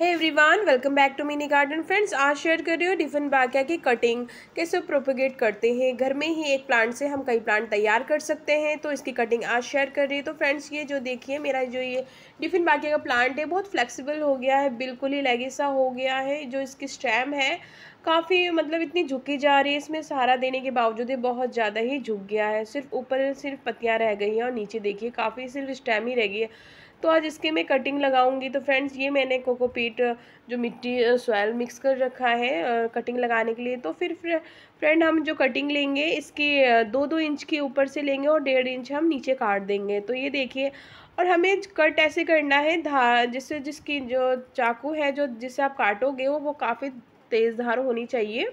है everyone welcome back to mini garden friends आज share कर रही हूँ डिफ़िन बाकिया की कटिंग कैसे प्रोपोगेट करते हैं घर में ही एक प्लांट से हम कई प्लांट तैयार कर सकते हैं तो इसकी कटिंग आज शेयर कर रही है तो फ्रेंड्स ये जो देखिए मेरा जो ये डिफिन बाकिया का प्लांट है बहुत फ्लेक्सिबल हो गया है बिल्कुल ही सा हो गया है जो इसकी स्टैम है काफ़ी मतलब इतनी झुकी जा रही है इसमें सहारा देने के बावजूद ही बहुत ज़्यादा ही झुक गया है सिर्फ ऊपर सिर्फ पत्तियाँ रह गई हैं और नीचे देखिए काफ़ी सिर्फ स्टैम ही रह गई है तो आज इसके मैं कटिंग लगाऊंगी तो फ्रेंड्स ये मैंने कोकोपीट जो मिट्टी सॉयल मिक्स कर रखा है कटिंग लगाने के लिए तो फिर फ्रेंड हम जो कटिंग लेंगे इसकी दो दो इंच के ऊपर से लेंगे और डेढ़ इंच हम नीचे काट देंगे तो ये देखिए और हमें कट ऐसे करना है धा जिससे जिसकी जो चाकू है जो जिससे आप काटोगे वो वो काफ़ी तेज़ धार होनी चाहिए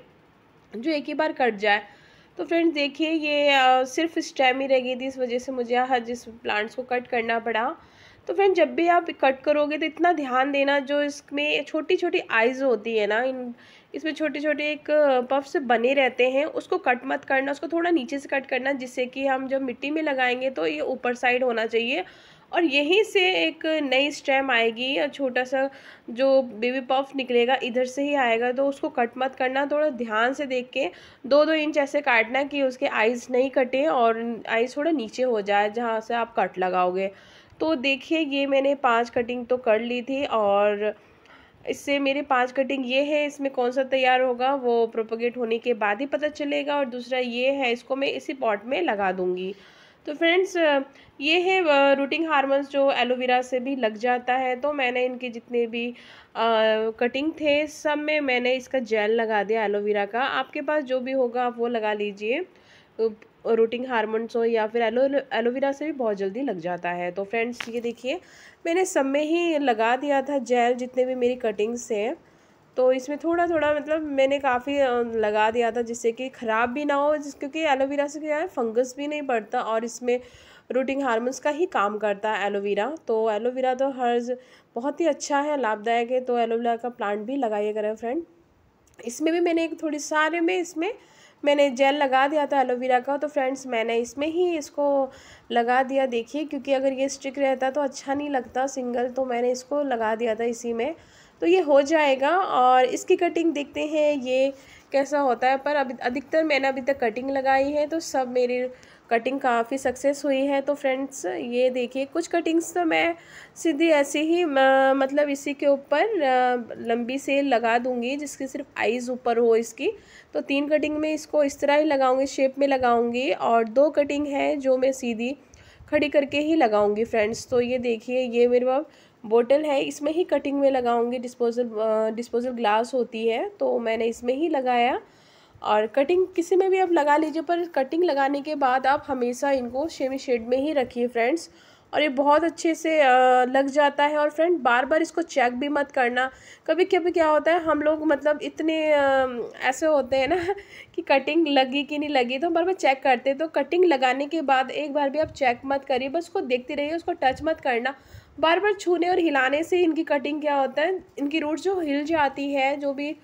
जो एक ही बार कट जाए तो फ्रेंड्स देखिए ये आ, सिर्फ स्टेम ही रह गई थी इस वजह से मुझे हर जिस प्लांट्स को कट करना पड़ा तो फ्रेंड जब भी आप कट करोगे तो इतना ध्यान देना जो इसमें छोटी छोटी आइज़ होती है ना इन इसमें छोटे छोटे एक पफ्स बने रहते हैं उसको कट मत करना उसको थोड़ा नीचे से कट करना जिससे कि हम जब मिट्टी में लगाएंगे तो ये ऊपर साइड होना चाहिए और यहीं से एक नई स्टेम आएगी और छोटा सा जो बेबी पफ निकलेगा इधर से ही आएगा तो उसको कट मत करना थोड़ा ध्यान से देख के दो दो इंच ऐसे काटना कि उसके आइज़ नहीं कटे और आइज़ थोड़ा नीचे हो जाए जहाँ से आप कट लगाओगे तो देखिए ये मैंने पाँच कटिंग तो कर ली थी और इससे मेरे पांच कटिंग ये है इसमें कौन सा तैयार होगा वो प्रोपोगेट होने के बाद ही पता चलेगा और दूसरा ये है इसको मैं इसी पॉट में लगा दूँगी तो फ्रेंड्स ये है रूटिंग हारमोन्स जो एलोवेरा से भी लग जाता है तो मैंने इनके जितने भी आ, कटिंग थे सब में मैंने इसका जेल लगा दिया एलोवेरा का आपके पास जो भी होगा आप वो लगा लीजिए रूटिंग हारमोन्स हो या फिर एलो एलोवेरा से भी बहुत जल्दी लग जाता है तो फ्रेंड्स ये देखिए मैंने सब में ही लगा दिया था जेल जितने भी मेरी कटिंग्स हैं तो इसमें थोड़ा थोड़ा मतलब मैंने काफ़ी लगा दिया था जिससे कि ख़राब भी ना हो जिस क्योंकि एलोवेरा से क्या है फंगस भी नहीं पड़ता और इसमें रूटिंग हारमोन्स का ही काम करता है एलोवेरा तो एलोवेरा तो हर बहुत ही अच्छा है लाभदायक है तो एलोवेरा का प्लांट भी लगाइए करें फ्रेंड इसमें भी मैंने एक थोड़ी सारे में इसमें मैंने जेल लगा दिया था एलोवेरा का तो फ्रेंड्स मैंने इसमें ही इसको लगा दिया देखिए क्योंकि अगर ये स्टिक रहता तो अच्छा नहीं लगता सिंगल तो मैंने इसको लगा दिया था इसी में तो ये हो जाएगा और इसकी कटिंग देखते हैं ये कैसा होता है पर अभी अधिकतर मैंने अभी तक कटिंग लगाई है तो सब मेरी कटिंग काफ़ी सक्सेस हुई है तो फ्रेंड्स ये देखिए कुछ कटिंग्स तो मैं सीधी ऐसे ही मतलब इसी के ऊपर लंबी से लगा दूंगी जिसकी सिर्फ आइज़ ऊपर हो इसकी तो तीन कटिंग में इसको इस तरह ही लगाऊंगी शेप में लगाऊंगी और दो कटिंग है जो मैं सीधी खड़ी करके ही लगाऊंगी फ्रेंड्स तो ये देखिए ये मेरे पास बोतल है इसमें ही कटिंग में लगाऊंगी डिस्पोजल डिस्पोजल ग्लास होती है तो मैंने इसमें ही लगाया और कटिंग किसी में भी आप लगा लीजिए पर कटिंग लगाने के बाद आप हमेशा इनको शेमी शेड में ही रखिए फ्रेंड्स और ये बहुत अच्छे से लग जाता है और फ्रेंड बार बार इसको चेक भी मत करना कभी कभी क्या होता है हम लोग मतलब इतने ऐसे होते हैं ना कि कटिंग लगी कि नहीं लगी तो हम बार बार चेक करते हैं तो कटिंग लगाने के बाद एक बार भी आप चेक मत करिए बस उसको देखते रहिए उसको टच मत करना बार बार छूने और हिलाने से इनकी कटिंग क्या होता है इनकी रूट जो हिल जाती है जो भी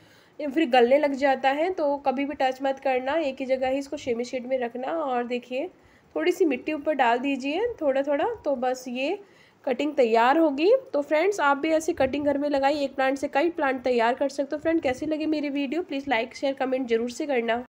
फिर गलने लग जाता है तो कभी भी टच मत करना एक ही जगह ही इसको शेमी शेड में रखना और देखिए थोड़ी सी मिट्टी ऊपर डाल दीजिए थोड़ा थोड़ा तो बस ये कटिंग तैयार होगी तो फ्रेंड्स आप भी ऐसी कटिंग घर में लगाई एक प्लांट से कई प्लांट तैयार कर सकते हो फ्रेंड कैसी लगी मेरी video please like share comment जरूर से करना